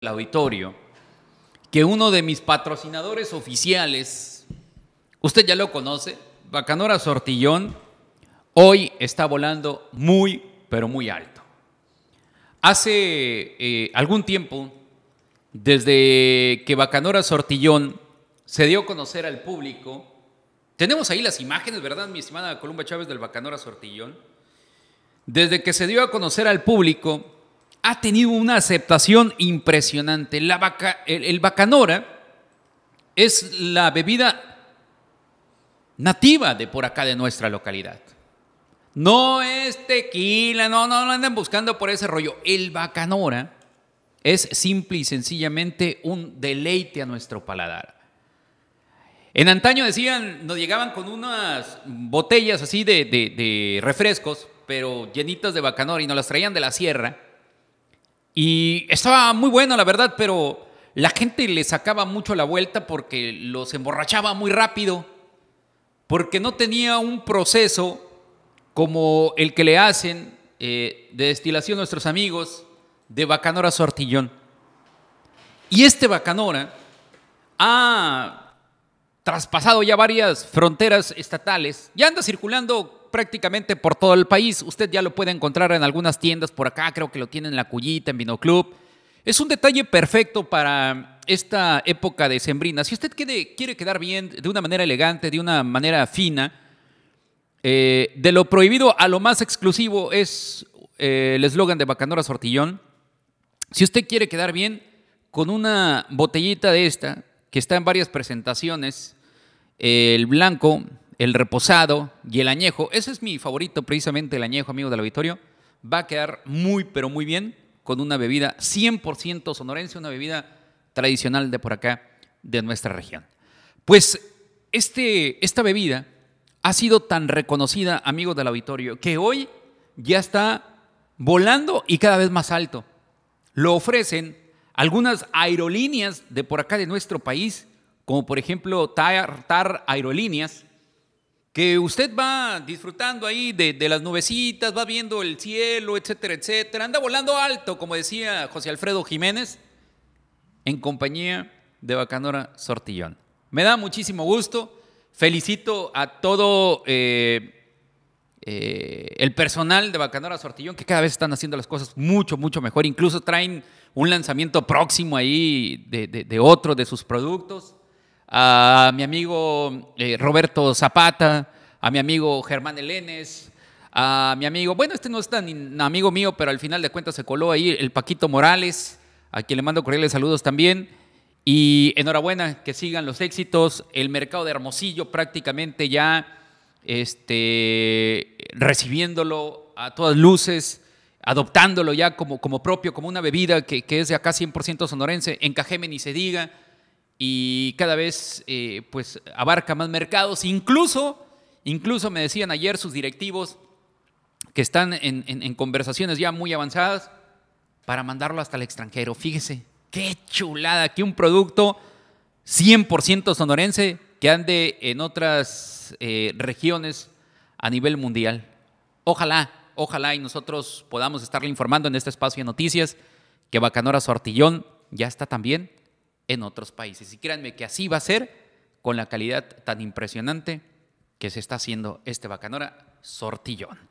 el auditorio que uno de mis patrocinadores oficiales, usted ya lo conoce, Bacanora Sortillón, hoy está volando muy, pero muy alto. Hace eh, algún tiempo, desde que Bacanora Sortillón se dio a conocer al público, tenemos ahí las imágenes, ¿verdad, mi estimada Columba Chávez del Bacanora Sortillón? Desde que se dio a conocer al público, ha tenido una aceptación impresionante. el, bacanora es la bebida nativa de por acá de nuestra localidad. No es tequila, no, no, no andan buscando por ese rollo. El bacanora es simple y sencillamente un deleite a nuestro paladar. En antaño decían, nos llegaban con unas botellas así de, de refrescos, pero llenitas de bacanora y nos las traían de la sierra y estaba muy bueno, la verdad, pero la gente le sacaba mucho la vuelta porque los emborrachaba muy rápido, porque no tenía un proceso como el que le hacen eh, de destilación nuestros amigos de Bacanora Sortillón. Y este Bacanora ha traspasado ya varias fronteras estatales, ya anda circulando prácticamente por todo el país. Usted ya lo puede encontrar en algunas tiendas por acá, creo que lo tienen en La Cullita, en Vinoclub. Es un detalle perfecto para esta época de sembrina. Si usted quiere, quiere quedar bien de una manera elegante, de una manera fina, eh, de lo prohibido a lo más exclusivo es eh, el eslogan de Bacanora Sortillón. Si usted quiere quedar bien con una botellita de esta, que está en varias presentaciones, el blanco, el reposado y el añejo. Ese es mi favorito, precisamente el añejo, amigo del auditorio. Va a quedar muy, pero muy bien con una bebida 100% sonorense, una bebida tradicional de por acá, de nuestra región. Pues este, esta bebida ha sido tan reconocida, amigos del auditorio, que hoy ya está volando y cada vez más alto. Lo ofrecen algunas aerolíneas de por acá de nuestro país como por ejemplo Tar, Aerolíneas, que usted va disfrutando ahí de, las nubecitas, va viendo el cielo, etcétera, etcétera, anda volando alto, como decía José Alfredo Jiménez, en compañía de Bacanora Sortillón. Me da muchísimo gusto, felicito a todo eh, eh, el personal de Bacanora Sortillón, que cada vez están haciendo las cosas mucho, mucho mejor, incluso traen un lanzamiento próximo ahí de, de otro de sus productos a mi amigo eh, Roberto Zapata, a mi amigo Germán Elenes, a mi amigo, bueno, este no es tan amigo mío, pero al final de cuentas se coló ahí el Paquito Morales, a quien le mando cordiales saludos también. Y enhorabuena, que sigan los éxitos. El mercado de Hermosillo prácticamente ya este, recibiéndolo a todas luces, adoptándolo ya como, como propio, como una bebida que, es de acá 100% sonorense. En Cajeme ni se diga y cada vez eh, pues abarca más mercados. Incluso, incluso me decían ayer sus directivos que están en, conversaciones ya muy avanzadas para mandarlo hasta el extranjero. Fíjese, qué chulada que un producto 100% sonorense que ande en otras eh, regiones a nivel mundial. Ojalá, ojalá y nosotros podamos estarle informando en este espacio de noticias que Bacanora Sortillón ya está también en otros países. Y créanme que así va a ser con la calidad tan impresionante que se está haciendo este Bacanora Sortillón.